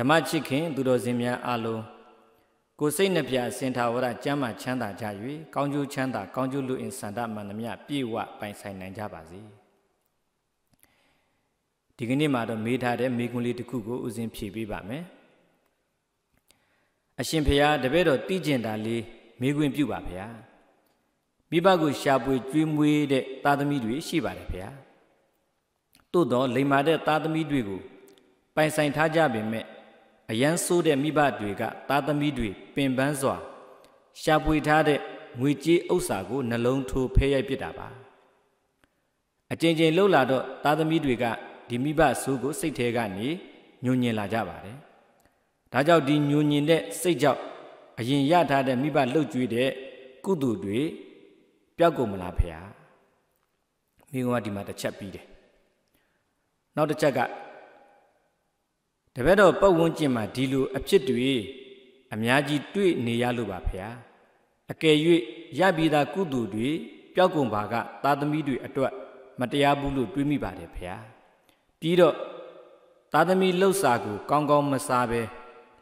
ဓမ္မချစ်ခင်သူတော်စင်များအလုံးကိုစိတ်နှပြအစင်ထာဝရကျမ်းမှချမ်းသာကြ၍ကောင်းကျိုးချမ်းသာ ကောင်းကျိုးလူအင်စန္ဒမှန်သမျှပြည့်ဝပိုင်ဆိုင်နိုင်ကြပါစေဒီကနေ့မှာတော့မေးထားတဲ့မေခွန်းလေးတစ်ခုကိုဦးစဉ်ဖြည့်ပေးပါမယ်အရှင်ဖရာတပည့်တော်တည်ကျင်တာလေးမေခွန်းပြုပါဗျာမိဘကိုရှာပွေကြွေးမွေးတဲ့သားသမီးတွေရှိပါတယ်ဗျာသို့တော့လိမ္မာတဲ့သားသမီးတွေကိုပိုင်ဆိုင်ထားကြပေမဲ့အယမ်းဆိုးတဲ့မိဘတွေကသားသမီးတွေပင်ပန်းစွာရှာပွေထားတဲ့ငွေကြေးဥစ္စာကိုနှလုံးထိုးဖဲရိုက်ပစ်တာပါအကြင်ကြင်လှုပ်လာတော့သားသမီးတွေကဒီမိဘဆိုးကို စိတ်ထဲကနေညှို့ညင်လာကြပါတယ်ဒါကြောင့်ဒီညှို့ညင်တဲ့စိတ်ကြောင့်အရင်ရထားတဲ့မိဘလှုပ်ကြွေးတဲ့ကုသိုလ်တွေပျောက်ကုန်မလားဖေဟာမိကောင်ကဒီမှာတစ်ချက်ပြီးတယ်နောက်တစ်ချက်ကတပည့်တော်ပတ်ဝန်းကျင်မှာဒီလိုအဖြစ်တွေအများကြီးတွေ့နေရလို့ပါဗျာအကယ်၍ရပြီသားကုသိုလ်တွေပျောက်ကုန်ပါက သာသမီတွေအတွက်မတရားဘူးလို့တွေးမိပါတယ်ဗျာပြီးတော့သာသမီလှုပ်စာကိုကောင်းကောင်းမစားပဲ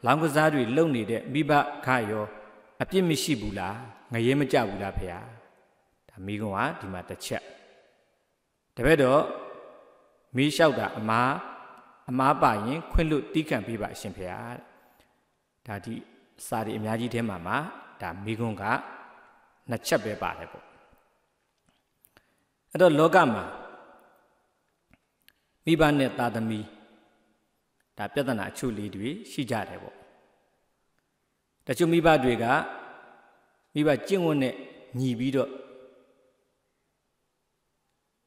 လောင်ကစားတွေလုပ်နေတဲ့မိဘခရောအပြစ်မရှိဘူးလားငရဲမကြဘူးလားဗျာဒါမိကွန်ကဒီမှာတစ်ချက်တပည့်တော်မီးလျှောက်တာအမားအမားပါရင် ခွင့်လွတ်တီးခံပေးပါအရှင်ဖရာဒါဒီစာရီအများကြီးထဲမှာမှာဒါမိကွန်းကနှစ်ချက်ပဲပါတယ်ပေါ့အဲ့တော့လောကမှာမိဘနဲ့သားသမီးဒါပြဿနာအချို့လေးတွေရှိကြတယ်ပေါ့တချို့မိဘတွေကမိဘကျင့်ဝတ်နဲ့ညီပြီးတော့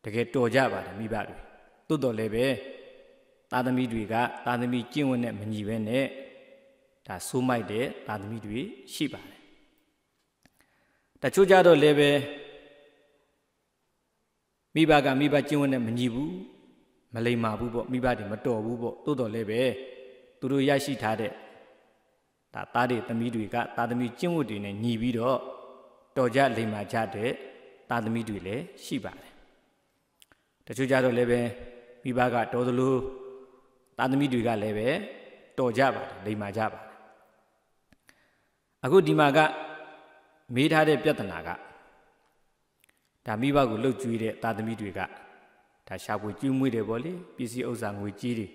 တကယ်တော်ကြပါတယ်မိဘတွေသို့တော်လည်းပဲသာသမီတွေကသာသမီကျင့်ဝတ်နဲ့မညီဘဲနဲ့ဒါဆိုးမိုက်တဲ့သာသမီတွေရှိပါတယ်တချို့ကြတော့လည်းပဲမိဘကမိဘကျင့်ဝတ်နဲ့မညီဘူးမလိမ္မာဘူးပေါ့မိဘတွေမတော်ဘူးပေါ့တိုးတော်လည်းပဲ သူတို့ရရှိထားတဲ့ဒါသားတွေသမီးတွေကသားသမီးကျင့်ဝတ်တွေနဲ့ညီပြီးတော့တော်ကြလိမ္မာကြတဲ့သားသမီးတွေလည်းရှိပါတယ်တချို့ကြတော့လည်းပဲမိဘကတော်သလိုသားသမီးတွေကလည်းပဲတော်ကြပါတယ်လိမ္မာကြပါတယ်အခုဒီမှာကမေးထားတဲ့ပြဿနာကဒါမိဘကိုလှုပ်ကြွေးတဲ့သားသမီးတွေကဒါရှာဖွေကျွေးမွေးတယ်ပေါ့လေပစ္စည်းဥစ္စာငွေကြီးတွေ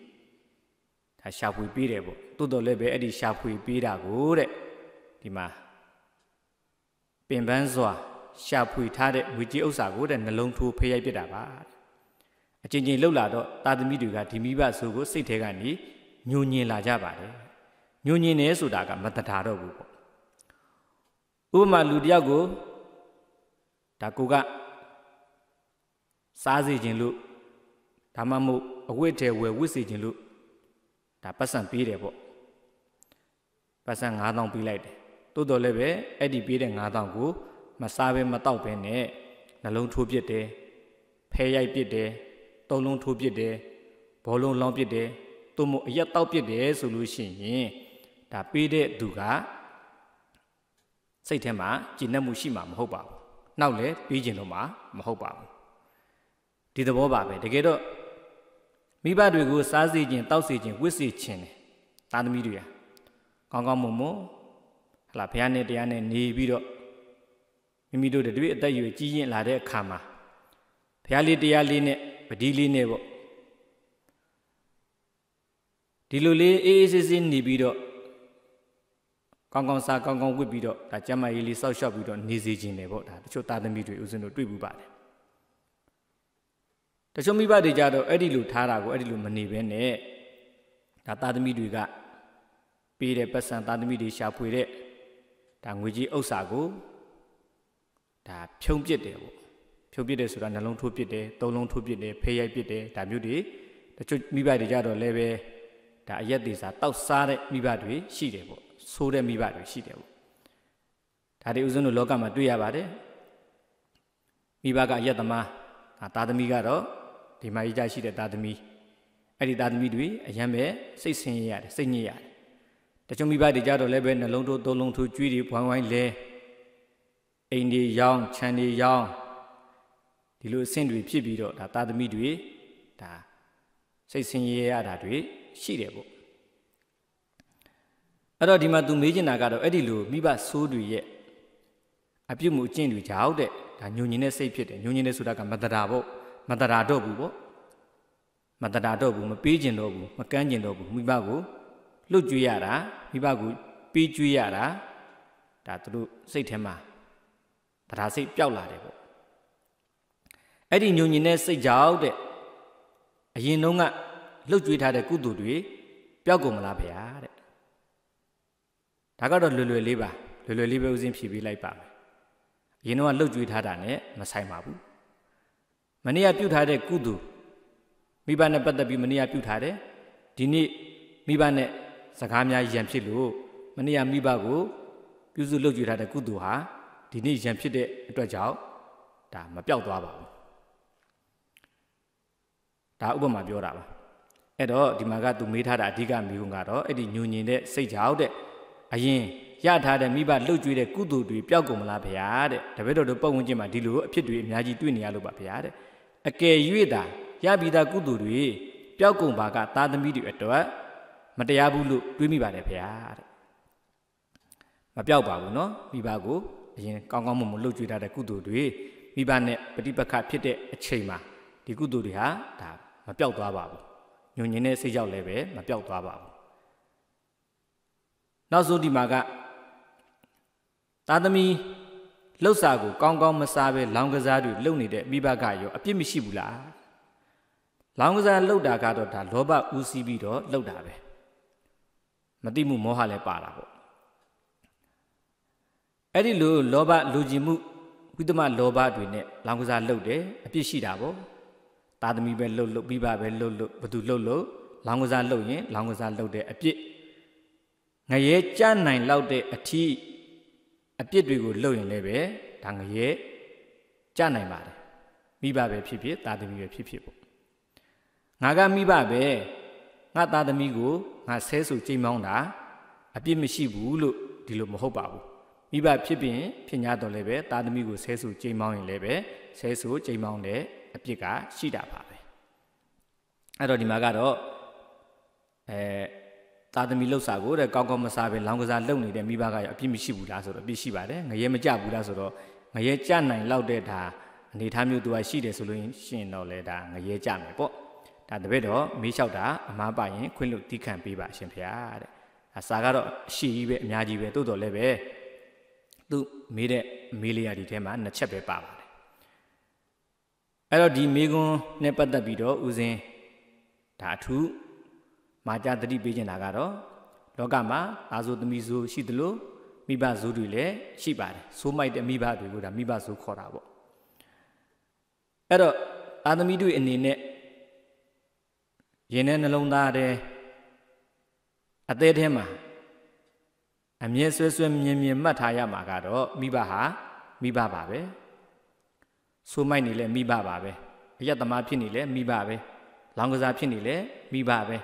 ဒါရှာဖွေပေးတယ်ပေါ့တိုးတော်လည်းပဲအဲ့ဒီရှာဖွေပေးတာကိုတဲ့ဒီမှာပင်ပန်းစွာရှာဖွေထားတဲ့ငွေကြီးဥစ္စာကိုတဲ့နှလုံးထိုးဖျက်ရိုက်ပြတာပါအချင်းချင်းလှုပ်လာတော့တာသမီတွေကဒီမိဘဆိုကိုစိတ်ထဲကနေညှိုညင်လာကြပါတယ်ညှိုညင်နေဆိုတာကမတထာတော့ဘူးပေါ့ဥပမာလူတယောက်ကိုဒါကိုကစားစီခြင်းလို့ဒါမှမဟုတ်အဝိထေဝယ်ဝစ်စီခြင်းလို့ဒါပတ်စံပေးတယ်ပေါ့ပတ်စံ9000ပေးလိုက်တယ်သို့တော်လည်းပဲအဲ့ဒီပေးတဲ့9000ကို မစားဘဲမတော့ဘဲနဲ့နှလုံးထိုးပစ်တယ်ဖဲရိုက်ပစ်တယ်သုံးလုံးထိုးပစ်တယ်ဘောလုံးလောင်းပစ်တယ်သို့မဟုတ်အရက်တောက်ပစ်တယ်ဆိုလို့ရှိရင်ဒါပေးတဲ့သူကစိတ်ထဲမှာကြည်နှက်မှုရှိမှာမဟုတ်ပါဘူးနောက်လည်းပြီးကျင်တော့မှာမဟုတ်ပါဘူးဒီသဘောပါပဲတကယ်တော့မိဘတွေကိုစားစေခြင်းတောက်စေခြင်းဝစ်စေခြင်းတယ်သားသမီးတွေဟာကောင်းကောင်းမွန်မွန်ဟလာဘုရားနဲ့တရားနဲ့နေပြီးတော့မိမိတို့တတွေ့အသက်အရွယ်ကြီးရင်လာတဲ့အခါမှာဘုရားလေးတရားလေးနဲ့ပဒီလေးနဲ့ပေါ့ဒီလိုလေးအေးအေးဆေးဆေးနေပြီးတော့ကောင်းကောင်းစားကောင်းကောင်းဝတ်ပြီးတော့ဒါကျမကြီးလေးစောက်ရှောက်ပြီးတော့နေစီခြင်းတယ်ပေါ့ဒါတချို့သားသမီးတွေဦးစင်းတို့တွေ့ဘူးပါတယ်တချို့မိဘတွေကြတော့အဲ့ဒီလိုထားတာကိုအဲ့ဒီလိုမနေဘဲနဲ့ဒါသားသမီးတွေကပေးတဲ့ပတ်စံသားသမီးတွေရှာဖွေတဲ့ဒါငွေကြီးဥစ္စာကိုဒါဖြုံပစ်တယ်ပေါ့ဖြုတ်ပစ်တယ်ဆိုတာနှလုံးထိုးပစ်တယ်သုံးလုံးထိုးပစ်တယ်ဖေးရိုက်ပစ်တယ်ဒါမျိုးတွေတချို့မိဘတွေကြတော့လည်းပဲဒါအရက်သေးစာတောက်စားတဲ့မိဘတွေရှိတယ်ပေါ့ဆိုးတဲ့မိဘတွေရှိတယ်ပေါ့ဒါတွေဥစဉ်တို့လောကမှာတွေ့ရပါတယ်မိဘကအရက်သမားဒါသမီးကတော့ဒီမှာရေးကြရှိတဲ့ဒါသမီးအဲ့ဒီဒါသမီးတွေအရင်ပဲစိတ်ဆင်းရဲရတယ်စိတ်ညစ်ရတယ်တချို့မိဘတွေကြတော့လည်းပဲနှလုံးထိုးသုံးလုံးထိုးကြွေးတွေဝိုင်းဝိုင်းလဲအိမ်တွေရောင်းခြံတွေရောင်းဒီလိုအဆင့်တွေဖြစ်ပြီးတော့ဒါသာသမီတွေဒါစိတ်ဆင်းရဲရတာတွေရှိတယ်ပေါ့အဲ့တော့ဒီမှာသူမေးချင်တာကတော့အဲ့ဒီလိုမိဘဆိုးတွေရဲ့အပြုတ်မှုအကျင့်တွေကြောက်တဲ့ဒါညုံညင်တဲ့စိတ်ဖြစ်တယ်ညုံညင်တဲ့ဆိုတာကမတရာပေါ့မတရာတော့ဘူးပေါ့မတရာတော့ဘူးမပေးကျင်တော့ဘူးမကမ်းကျင်တော့ဘူးမိဘကိုလှုပ်ကြွေးရတာမိဘကိုပေးကြွေးရတာဒါသူတို့စိတ်ထဲမှာတရာစိတ်ပျောက်လာတယ်ပေါ့အဲ့ဒီညုံညင်တဲ့စိတ်ကြောက်တဲ့အရင်တုန်းကလှုပ်ကြွေးထားတဲ့ကုသိုလ်တွေပျောက်ကုန်မလားဗျာတဲ့ဒါကတော့လွယ်လွယ်လေးပါလွယ်လွယ်လေးပဲဥစဉ်ဖြည့်ပေးလိုက်ပါမယ်အရင်တော့လှုပ်ကြွေးထားတာနဲ့မဆိုင်ပါဘူးမနေ့ကပြုထားတဲ့ကုသိုလ်မိဘနဲ့ပတ်သက်ပြီးမနေ့ကပြုထားတယ်ဒီနေ့မိဘနဲ့စကားများရံဖြစ်လို့မနေ့ကမိဘကိုပြုစုလှုပ်ကြွေးထားတဲ့ကုသိုလ်ဟာဒီနေ့ရံဖြစ်တဲ့အတွက်ကြောင့်ဒါမပျောက်သွားပါဘူးဒါဥပမာပြောတာပါအဲ့တော့ဒီမှာကသူမေးထားတာအဓိကမိကုံကတော့အဲ့ဒီညူညင်တဲ့စိတ်ကြောက်တဲ့အရင်ရထားတဲ့မိဘလှုပ်ကြွေးတဲ့ကုသိုလ်တွေပျောက်ကုန်မလားဗျာတဲ့တပည့်တော်တို့ပတ်ဝန်းကျင်မှာဒီလိုအဖြစ်တွေအများကြီးတွေ့နေရလို့ပါဗျာတဲ့အကယ်၍သာရပြီးသားကုသိုလ်တွေပျောက်ကုန်ပါက သာသမီတွေအတွက်မတရားဘူးလို့တွေးမိပါတယ်ဗျာတဲ့မပျောက်ပါဘူးเนาะမိဘကိုအရင်ကောင်းကောင်းမွန်မွန်လှုပ်ကြွေးထားတဲ့ကုသိုလ်တွေမိဘနဲ့ပฏิပက္ခဖြစ်တဲ့အချိန်မှာဒီကုသိုလ်တွေဟာဒါမပြောက်သွားပါဘူးညွန်ညင်းတဲ့စိတ်ကြောက်လည်းပဲမပြောက်သွားပါဘူးနောက်ဆုံးဒီမှာကသာသမီလှုပ်စာကိုကောင်းကောင်းမစားဘဲလောင်ကစားတွေလှုပ်နေတဲ့မိဘကရောအပြစ်မရှိဘူးလားလောင်ကစားလှုပ်တာကတော့ဒါလောဘဦးစီးပြီးတော့လှုပ်တာပဲမတိမှုမောဟလည်းပါတာပေါ့အဲ့ဒီလိုလောဘလူကြီးမှုဝိသမလောဘတွေနဲ့လောင်ကစားလှုပ်တယ်အပြစ်ရှိတာပေါ့သားသမီးပဲလှုပ်လှုပ်ပြီးပါပဲလှုပ်လှုပ်ဘသူလှုပ်လှုပ်လောင်ကစားလှုပ်ရင်လောင်ကစားလှုပ်တဲ့အပြစ်ငရဲကြနိုင်လောက်တဲ့အထီးအပြစ်တွေကိုလှုပ်ရင်လည်းပဲဒါငရဲကြနိုင်ပါတယ်မိဘပဲဖြစ်ဖြစ်သားသမီးပဲဖြစ်ဖြစ်ပေါ့ငါကမိဘပဲငါသားသမီးကိုငါဆဲဆူချိန်မောင်းတာအပြစ်မရှိဘူးလို့ဒီလိုမဟုတ်ပါဘူးမိဘဖြစ်ပြင်ဖြစ်냐တော်လည်းပဲသားသမီးကိုဆဲဆူချိန်မောင်းရင်လည်းပဲဆဲဆူချိန်မောင်းတဲ့တဲ့အပြစ်ကရှိတာပါပဲအဲ့တော့ဒီမှာကတော့အဲသာသမီလှုပ်စာကိုတဲ့ကောင်းကောင်းမစားပဲလောင်းကစားလုပ်နေတဲ့မိဘကရောအပြစ်မရှိဘူးလားဆိုတော့အပြစ်ရှိပါတယ်ငရဲမကြဘူးလားဆိုတော့ငရဲကြနိုင်လောက်တဲ့ဒါအနေထားမျိုးသူကရှိတယ်ဆိုလို့ရှင်တော့လေဒါငရဲကြမယ်ပေါ့ဒါတပည့်တော်မေးလျှောက်တာအမားပါရင် ခွင့်လို့တီးခံပေးပါရှင်ဖရာတဲ့ဒါစာကတော့အရှိကြီးပဲအများကြီးပဲတိုးတော်လည်းပဲသူမေးတဲ့မေးလျာဒီထဲမှာနှစ်ချက်ပဲပါပါတယ်အဲ့တော့ဒီမိကွန်းနဲ့ပတ်သက်ပြီးတော့ဥစဉ်ဓာတုမာကြသတိပေးခြင်းတာကတော့လောကမှာအာဇိုသမီးဆိုရှိသလိုမိဘဆိုတွေလည်းရှိပါတယ်ဆိုးမိုက်တဲ့မိဘတွေကိုဒါမိဘဆိုခေါ်တာပေါ့အဲ့တော့အာသမီးတွေအနေနဲ့ရင်ထဲနှလုံးသားတဲ့အသေးထဲမှာအမြဲဆွဲဆွဲမြင် မြင်မှတ်ထားရမှာကတော့မိဘဟာမိဘပါပဲ။ဆိုးမိုက်နေလဲမိဘပါပဲအယက်သမားဖြစ်နေလဲမိဘပဲလောင်ကစားဖြစ်နေလဲမိဘပဲ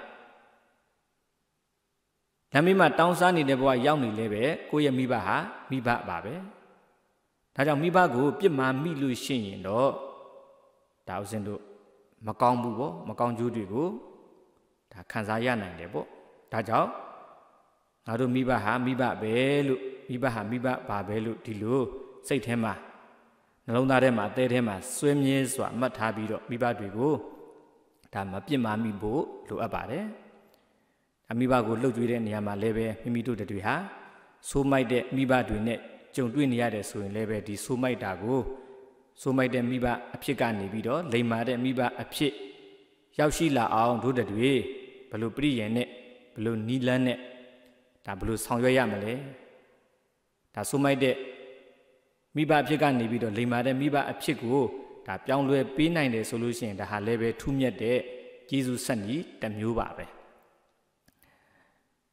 လမ်းမေးမှာတောင်းစားနေတဲ့ဘဝရောက်နေလဲပဲကိုယ့်ရဲ့မိဘဟာမိဘပါပဲဒါကြောင့်မိဘကို ပြစ်မှားမိလို့ရှိရင်တော့ဒါဥစဉ်တို့မကောင်းဘူးပေါ့မကောင်းကျိုးတွေကိုဒါခံစားရနိုင်တယ်ပေါ့ဒါကြောင့်ငါတို့မိဘဟာမိဘပဲလို့မိဘဟာမိဘပါပဲလို့ဒီလို စိတ်ထဲမှာနှလုံးသားထဲမှာတဲထဲမှာဆွေးမြဲစွာအမှတ်ထားပြီးတော့မိဘတွေကိုဒါမပြစ်မှားမိဖို့လိုအပ်ပါတယ်။အမိဘကိုလှုပ်ကြွေးတဲ့နေရာမှာလည်းပဲမိမိတို့တွေဟာဆိုးမိုက်တဲ့မိဘတွေနဲ့ကြုံတွေ့နေရတယ်ဆိုရင်လည်းပဲဒီဆိုးမိုက်တာကိုဆိုးမိုက်တဲ့မိဘအဖြစ်ကနေပြီးတော့လိမ်မာတဲ့မိဘအဖြစ် ရောက်ရှိလာအောင်တို့တွေဘလို့ပြည့်ရင်နဲ့ဘလို့နီးလန်းနဲ့ဒါဘလို့ဆောင်ရွက်ရမလဲ။ဒါဆိုးမိုက်တဲ့မိဘအဖြစ်ကနေပြီးတော့လိမ္မာတဲ့မိဘအဖြစ်ကိုဒါပြောင်းလဲပေးနိုင်တယ်ဆိုလို့ရှိရင်ဒါဟာလည်းပဲထူးမြတ်တဲ့ကျေးဇူးဆက်ကြီးတစ်မျိုးပါပဲ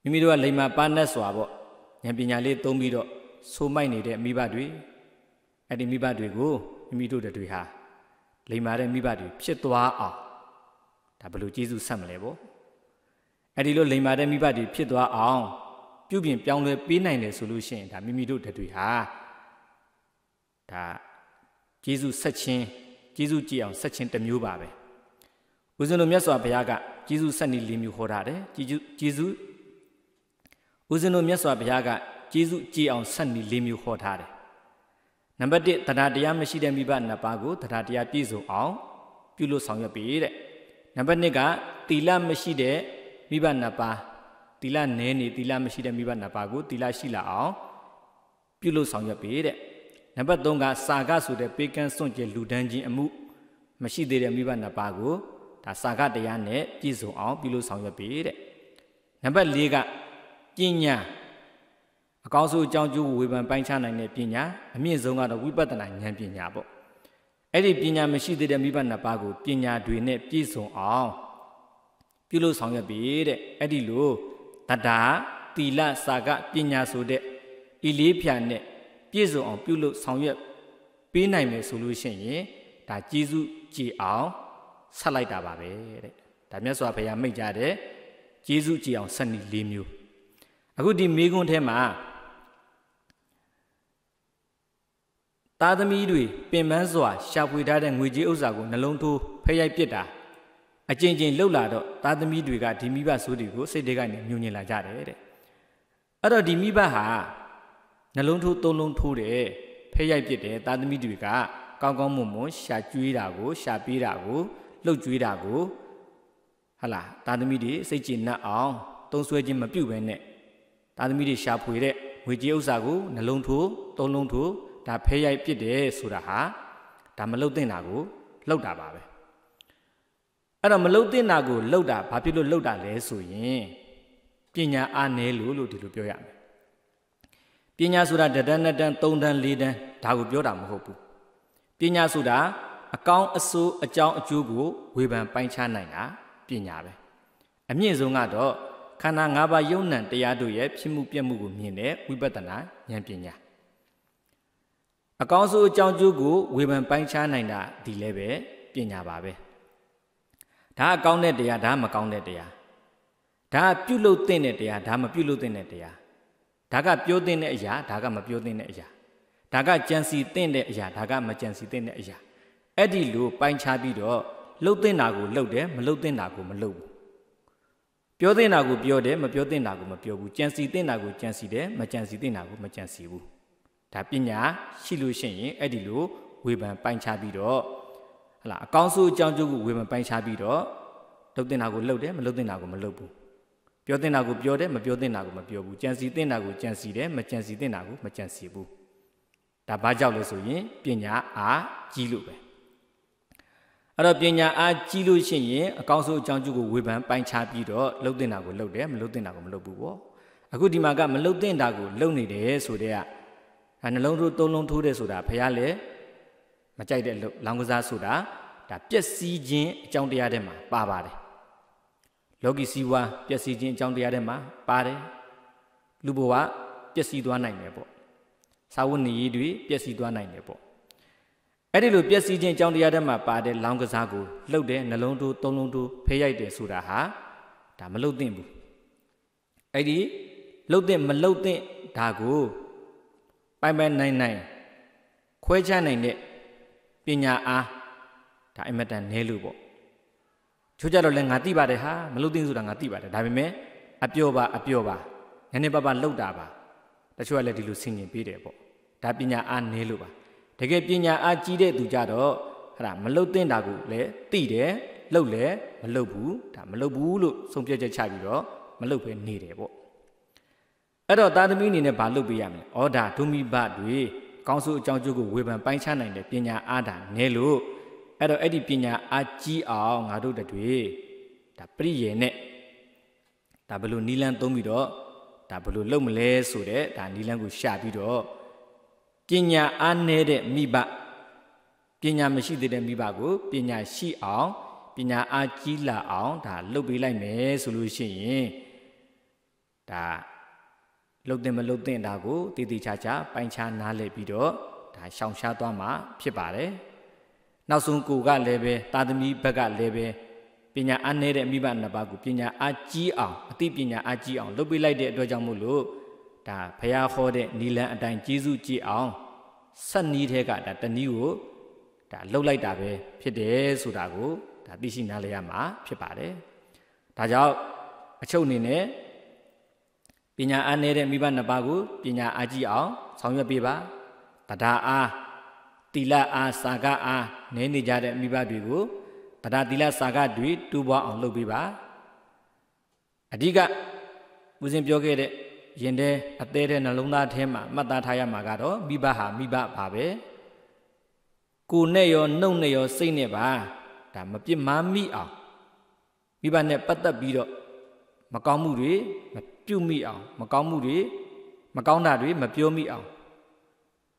မိမိတို့ကလိမ္မာပါနတ်စွာပေါ့ဉာဏ်ပညာလေးသုံးပြီးတော့ဆိုးမိုက်နေတဲ့မိဘတွေအဲ့ဒီမိဘတွေကိုမိမိတို့တွေဟာ လိမ္မာတဲ့မိဘတွေဖြစ်သွားအောင်ဒါဘယ်လိုကျေးဇူးဆက်မလဲပေါ့အဲ့ဒီလိုလိမ္မာတဲ့မိဘတွေဖြစ်သွားအောင်ပြုပြင်ပြောင်းလဲပေးနိုင်တယ်ဆိုလို့ရှိရင်ဒါမိမိတို့တွေဟာဒါဂျေစုဆက်ချင်းဂျေစုကြည်အောင်ဆက်ချင်းတစ်မျိုးပါပဲဦးဇင်းတို့မြတ်စွာဘုရားကဂျေစုဆက်နီ၄မျိုးဟောထားတယ်ဂျေစုဦးဇင်းတို့မြတ်စွာဘုရားကဂျေစုကြည်အောင်ဆက်နီ၄မျိုးဟောထားတယ်နံပါတ်1သဒ္ဓတရားမရှိတဲ့မိဘနှစ်ပါးကိုသဒ္ဓတရားပြည့်စုံအောင် ပြုလို့ဆောင်ရွက်ပေးတဲ့နံပါတ်2ကတီလမရှိတဲ့မိဘနှစ်ပါးတီလနဲနေတီလမရှိတဲ့မိဘနှစ်ပါးကိုတီလရှိလာအောင်ပြုလို့ဆောင်ရွက်ပေးတဲ့နံပါတ်3ကစာကဆိုတဲ့ပေကန်းစွန့်ကျင်လူဒန်းခြင်းအမှုမရှိသေးတဲ့မိဘနှစ်ပါးကိုဒါစာကတရားနဲ့ပြည့်စုံအောင်ပြုလုပ်ဆောင်ရွက်ပေးတဲ့နံပါတ်4ကပညာအကောင်းဆုံးအကြောင်းကျိုးဝေဖန်ပိုင်းခြားနိုင်တဲ့ပညာအမြင့်ဆုံးကတော့ဝိပဿနာဉာဏ်ပညာပေါ့အဲ့ဒီပညာမရှိသေးတဲ့မိဘနှစ်ပါးကိုပညာတွေနဲ့ပြည့်စုံအောင်ပြုလုပ်ဆောင်ရွက်ပေးတဲ့အဲ့ဒီလိုတတ္တာတိလစာကပညာဆိုတဲ့ဤလေးဖြာနဲ့ပြည့်စုံအောင်ပြုလုပ်ဆောင်ရွက်ပေးနိုင်မယ်ဆိုလို့ရှိရင်ဒါကျေးဇူးကြည်အောင်ဆက်လိုက်တာပါပဲတဲ့ဒါမြတ်စွာဘုရားမိန့်ကြတဲ့ကျေးဇူးကြည်အောင်ဆက်နေ၄မျိုးအခုဒီမိကွန်းထဲမှာသားသမီးတွေပင်ပန်းစွာရှာဖွေထားတဲ့ငွေကြေးဥစ္စာကိုနှလုံးထိုးဖျက်ရိုက်ပစ်တာအကျင့်ချင်းလှုပ်လာတော့သားသမီးတွေကဒီမိဘဆိုးတွေကိုစိတ်တွေကနေညှို့ညင်လာကြတယ်တဲ့အဲ့တော့ဒီမိဘဟာနှလုံးထိုးသုံးလုံးထိုးတယ်ဖဲရိုက်ပစ်တယ်သားသမီးတွေကကောင်းကောင်းမွန်မွန်ရှာကျွေးတာကိုရှာပေးတာကိုလှုပ်ကျွေးတာကိုဟလာသားသမီးတွေစိတ်ကြည်နတ်အောင်သုံးဆွဲခြင်းမပြုဘဲနဲ့သားသမီးတွေရှာဖွေတဲ့ငွေကြေးဥစ္စာကိုနှလုံးထိုးသုံးလုံးထိုးဒါဖဲရိုက်ပစ်တယ်ဆိုတာဟာဒါမလှုပ်သင့်တာကိုလှုပ်တာပါပဲအဲ့တော့မလှုပ်သင့်တာကိုလှုပ်တာဘာဖြစ်လို့လှုပ်တာလဲဆိုရင်ပညာအားနည်းလို့လို့ဒီလိုပြောရမယ်ပညာဆိုတာတဒန်းနှစ်တန်းသုံးတန်းလေးတန်းဒါကိုပြောတာမဟုတ်ဘူးပညာဆိုတာအကောင်းအဆိုးအကြောင်းအကျိုးကိုဝေဖန်ပိုင်းခြားနိုင်တာပညာပဲအမြင့်ဆုံးကတော့ခန္ဓာ၅ပါးယုံ nant တရားတို့ရဲ့ဖြစ်မှုပြက်မှုကိုမြင်တဲ့ဝိပဿနာဉာဏ်ပညာအကောင်းဆုံးအကြောင်းကျိုးကိုဝေဖန်ပိုင်းခြားနိုင်တာဒီလည်းပဲပညာပါပဲဒါအကောင်းတဲ့တရားဒါမကောင်းတဲ့တရားဒါပြုလုပ်တဲ့တရားဒါမပြုလုပ်တဲ့တရားဒါကပြောသင့်တဲ့အရာဒါကမပြောသင့်တဲ့အရာဒါကကြံစီသင့်တဲ့အရာဒါကမကြံစီသင့်တဲ့အရာအဲ့ဒီလိုပိုင်းခြားပြီးတော့လှုပ်သင့်တာကိုလှုပ်တယ်မလှုပ်သင့်တာကိုမလှုပ်ဘူးပြောသင့်တာကိုပြောတယ်မပြောသင့်တာကိုမပြောဘူးကြံစီသင့်တာကိုကြံစီတယ်မကြံစီသင့်တာကိုမကြံစီဘူးဒါပညာရှိလို့ရှိရင်အဲ့ဒီလိုဝေဖန်ပိုင်းခြားပြီးတော့ဟလာအကောင်းဆုံးအကြောင်းကျိုးကိုဝေဖန်ပိုင်းခြားပြီးတော့လှုပ်သင့်တာကိုလှုပ်တယ်မလှုပ်သင့်တာကိုမလှုပ်ဘူးပြောတင်တာကိုပြောတယ်မပြောတင်တာကိုမပြောဘူးကြံစီတင်တာကိုကြံစီတယ်မကြံစီတင်တာကိုမကြံစီဘူးဒါဘာကြောင့်လဲဆိုရင်ပညာအားကြီးလို့ပဲအဲ့တော့ပညာအားကြီးလို့ရှိရင်အကောင်းဆုံးအကြောင်းကျိုးကိုဝေဖန်ပိုင်းခြားပြီးတော့လှုပ်တင်တာကိုလှုပ်တယ်မလှုပ်တင်တာကိုမလှုပ်ဘူးပေါ့အခုဒီမှာကမလှုပ်တင်တာကိုလှုပ်နေတယ်ဆိုတဲ့ကနှလုံးထိုးသုံးလုံးထိုးတယ်ဆိုတာဖះလေမကြိုက်တဲ့လောင်းကစားဆိုတာဒါပျက်စီးခြင်းအကြောင်းတရားထဲမှာပါပါတယ်လောကီစီဝါပျက်စီးခြင်းအကြောင်းတရားထဲမှာပါတယ်လူဘဝပျက်စီးသွားနိုင်တယ်ပေါ့စာဝတ်နေရေးတွေပျက်စီးသွားနိုင်တယ်ပေါ့အဲ့ဒီလိုပျက်စီးခြင်းအကြောင်းတရားထဲမှာပါတဲ့လောင်းကစားကိုလှုပ်တယ်နှလုံးတိုးသုံးလုံးတိုးဖဲရိုက်တယ်ဆိုတာဟာဒါမလှုပ်သင့်ဘူးအဲ့ဒီလှုပ်သင့်မလှုပ်သင့်ဒါကိုပိုင်ပိုင်နိုင်နိုင် ခွဲခြားနိုင်တဲ့ပညာအားဒါအင်မတန်နည်းလို့ပေါ့ချိုးကြတော့လဲငါသိပါတယ်ဟာမလို့သိဆိုတာငါသိပါတယ်ဒါပေမဲ့အပြောပါအပြောပါနည်းနည်းပါးပါလောက်တာပါတချို့ကလည်းဒီလိုဆင်ញင်ပေးတယ်ပေါ့ဒါပညာအားနည်းလို့ပါတကယ်ပညာအားကြီးတဲ့သူကြတော့ဟဲ့မလို့သိတာကိုလည်းသိတယ်လောက်လည်းမလောက်ဘူးဒါမလောက်ဘူးလို့ဆုံးဖြတ်ချက်ချပြီးတော့မလောက်ပဲနေတယ်ပေါ့အဲ့တော့သားသမီးအနေနဲ့ဘာလုပ်ပေးရမလဲ။အော်ဒါဒုမိဘတွေကောင်းဆိုးအကြောင်းကျိုးကိုဝေဖန်ပိုင်းခြားနိုင်တဲ့ပညာအားဒါနည်းလို့အဲ့တော့အဲ့ဒီပညာအကြီးအောင်ငါတို့တွေဒါပရိယေနဲ့ဒါဘလို့နီလန်းသုံးပြီးတော့ဒါဘလို့လုံမလဲဆိုတဲ့ဒါနီလန်းကိုရှာပြီးတော့ပညာအားနည်းတဲ့မိဘပညာမရှိသေးတဲ့မိဘကိုပညာရှိအောင်ပညာအားကြီးလာအောင်ဒါလှုပ်ပေးလိုက်မယ်ဆိုလို့ရှိရင်ဒါလှုပ်တင်မလှုပ်တင်တာကိုတည်တည်ချာချာပိုင်းခြားနားလည်ပြီးတော့ဒါရှောင်ရှားသွားမှာဖြစ်ပါတယ်နောက်ဆုံးကိုကလည်းပဲတာသမီဘက်ကလည်းပဲပညာအားနည်းတဲ့မိဘနှစ်ပါးကိုပညာအားကြီးအောင်အသိပညာအားကြီးအောင် လုပ်ပေးလိုက်တဲ့အတွက်ကြောင့်မို့လို့ဒါဘုရားဟောတဲ့နိလန်အတိုင်းကျေးဇူးကြည်အောင်ဆက်နီးတဲ့ကဒါတနည်းကိုဒါလှုပ်လိုက်တာပဲဖြစ်တယ်ဆိုတာကိုဒါသိရှိနားလည်ရမှာဖြစ်ပါတယ်။ဒါကြောင့်အချုပ်အနေနဲ့ပညာအားနည်းတဲ့မိဘနှစ်ပါးကိုပညာအားကြီးအောင် ဆောင်ရွက်ပေးပါ။ဗဒါအားတီလအားစာကအားနည်းနေကြတဲ့မိဘတွေကိုဗဒတီလစာကတွေတူပွားအောင်လုပ်ပေးပါအဓိကဦးဇင်းပြောခဲ့တဲ့ရင်တဲ့အသေးတဲ့နှလုံးသားထဲမှာမှတ်သားထားရမှာကတော့မိဘဟာမိဘပါပဲကိုနဲ့ရောနှုတ်နဲ့ရောစိတ်နဲ့ပါဒါမပြစ်မမိအောင်မိဘနဲ့ပတ်သက်ပြီးတော့မကောင်းမှုတွေမပြုမိအောင် မကောင်းမှုတွေမကောင်းတာတွေမပြောမိအောင်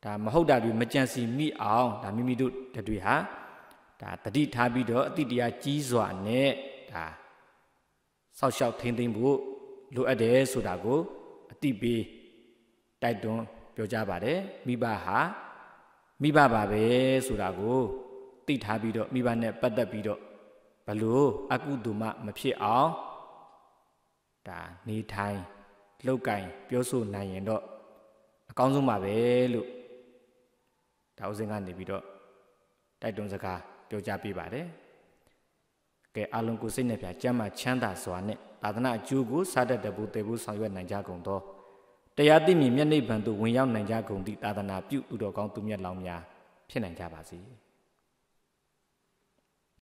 ဒါမဟုတ်တာတွေမကြံစီမိအောင်ဒါမိမိတို့တွေဟာဒါတတိထားပြီးတော့အတိတရားကြီးစွာနဲ့ဒါဆောက်ရှောက်ထိမ့်သိမ့်ဖို့လိုအပ်တယ်ဆိုတာကိုအတိပေးတိုက်တွန်းပြောကြပါတယ်မိဘဟာမိဘပါပဲဆိုတာကို သိထားပြီးတော့မိဘနဲ့ပတ်သက်ပြီးတော့ဘလို့အကုသိုလ်မှမဖြစ်အောင်ဒါနေထိုင်လောက်ကင်ပြောဆိုနိုင်ရင်တော့အကောင်းဆုံးပါပဲလို့ဒါဥစဉ်ကနေပြီးတော့တိုက်တွန်းစကားပြောကြားပေးပါတယ်။ကဲအလုံးကိုစိတ်နဲ့ပြကျမ်းမှချမ်းသာစွာနဲ့သာသနာအကျိုးကိုစားတတ်တဲ့ဘူးတေဘူးဆောင်ရွက်နိုင်ကြကုန်သောတရားသိမြင်မျက်နှိပ်ဗံသို့ဝင်ရောက်နိုင်ကြကုန်သည့်သာသနာပြုသူတော်ကောင်းသူမြတ်လောင်းများဖြစ်နိုင်ကြပါစေ။